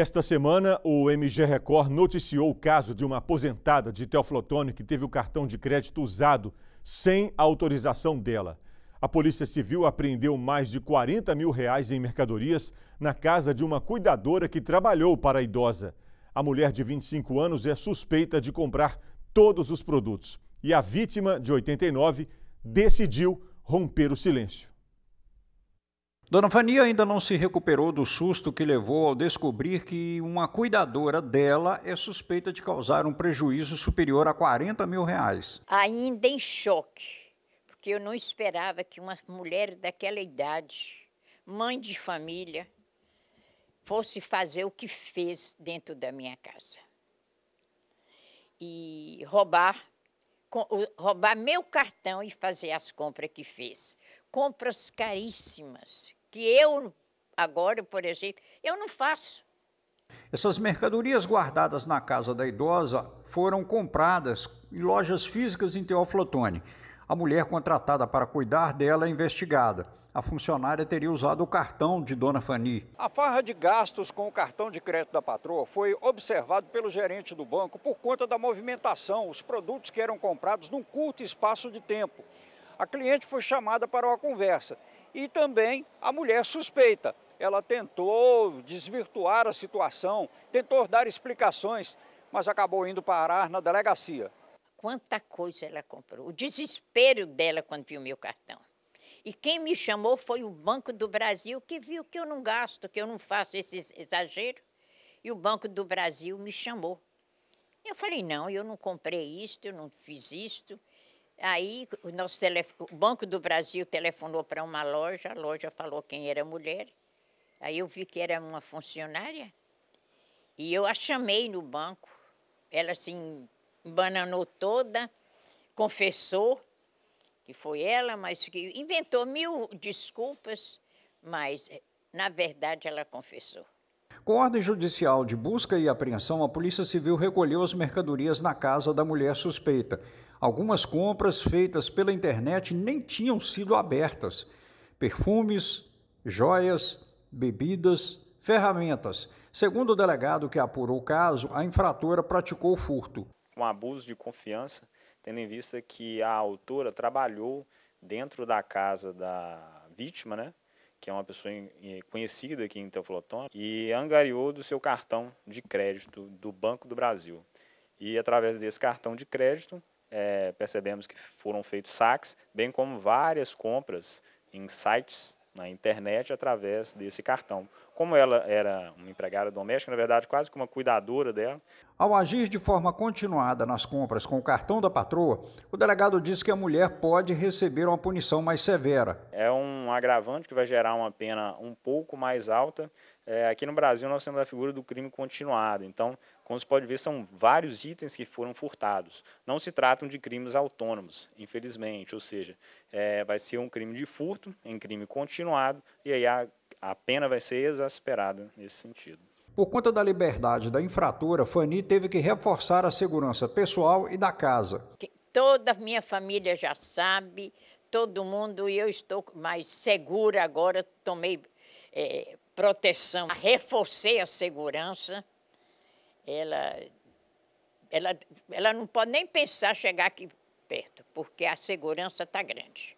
Esta semana, o MG Record noticiou o caso de uma aposentada de Teoflotone que teve o cartão de crédito usado sem autorização dela. A Polícia Civil apreendeu mais de 40 mil reais em mercadorias na casa de uma cuidadora que trabalhou para a idosa. A mulher de 25 anos é suspeita de comprar todos os produtos e a vítima, de 89, decidiu romper o silêncio. Dona Fania ainda não se recuperou do susto que levou ao descobrir que uma cuidadora dela é suspeita de causar um prejuízo superior a 40 mil reais. Ainda em choque, porque eu não esperava que uma mulher daquela idade, mãe de família, fosse fazer o que fez dentro da minha casa e roubar roubar meu cartão e fazer as compras que fez. Compras caríssimas, que eu, agora, por exemplo, eu não faço. Essas mercadorias guardadas na casa da idosa foram compradas em lojas físicas em Teófilo Otoni. A mulher contratada para cuidar dela é investigada. A funcionária teria usado o cartão de Dona Fani. A farra de gastos com o cartão de crédito da patroa foi observado pelo gerente do banco por conta da movimentação, os produtos que eram comprados num curto espaço de tempo. A cliente foi chamada para uma conversa e também a mulher suspeita. Ela tentou desvirtuar a situação, tentou dar explicações, mas acabou indo parar na delegacia. Quanta coisa ela comprou, o desespero dela quando viu meu cartão. E quem me chamou foi o Banco do Brasil, que viu que eu não gasto, que eu não faço esse exagero. E o Banco do Brasil me chamou. Eu falei: não, eu não comprei isto, eu não fiz isto. Aí o, nosso telef... o Banco do Brasil telefonou para uma loja, a loja falou quem era a mulher. Aí eu vi que era uma funcionária e eu a chamei no banco. Ela se assim, bananou toda, confessou que foi ela, mas que inventou mil desculpas, mas eh, na verdade ela confessou. Com ordem judicial de busca e apreensão, a Polícia Civil recolheu as mercadorias na casa da mulher suspeita. Algumas compras feitas pela internet nem tinham sido abertas: perfumes, joias, bebidas, ferramentas. Segundo o delegado que apurou o caso, a infratora praticou furto. Um abuso de confiança, tendo em vista que a autora trabalhou dentro da casa da vítima, né? que é uma pessoa conhecida aqui em Teoflotone, e angariou do seu cartão de crédito do Banco do Brasil. E através desse cartão de crédito, é, percebemos que foram feitos saques, bem como várias compras em sites na internet através desse cartão. Como ela era uma empregada doméstica, na verdade, quase que uma cuidadora dela, ao agir de forma continuada nas compras com o cartão da patroa, o delegado diz que a mulher pode receber uma punição mais severa. É um agravante que vai gerar uma pena um pouco mais alta. É, aqui no Brasil nós temos a figura do crime continuado. Então, como se pode ver, são vários itens que foram furtados. Não se tratam de crimes autônomos, infelizmente, ou seja, é, vai ser um crime de furto, em crime continuado, e aí a, a pena vai ser exasperada nesse sentido. Por conta da liberdade da infratora, Fani teve que reforçar a segurança pessoal e da casa. Toda a minha família já sabe, todo mundo, e eu estou mais segura agora, tomei é, proteção, reforcei a segurança. Ela, ela, ela não pode nem pensar chegar aqui perto, porque a segurança está grande.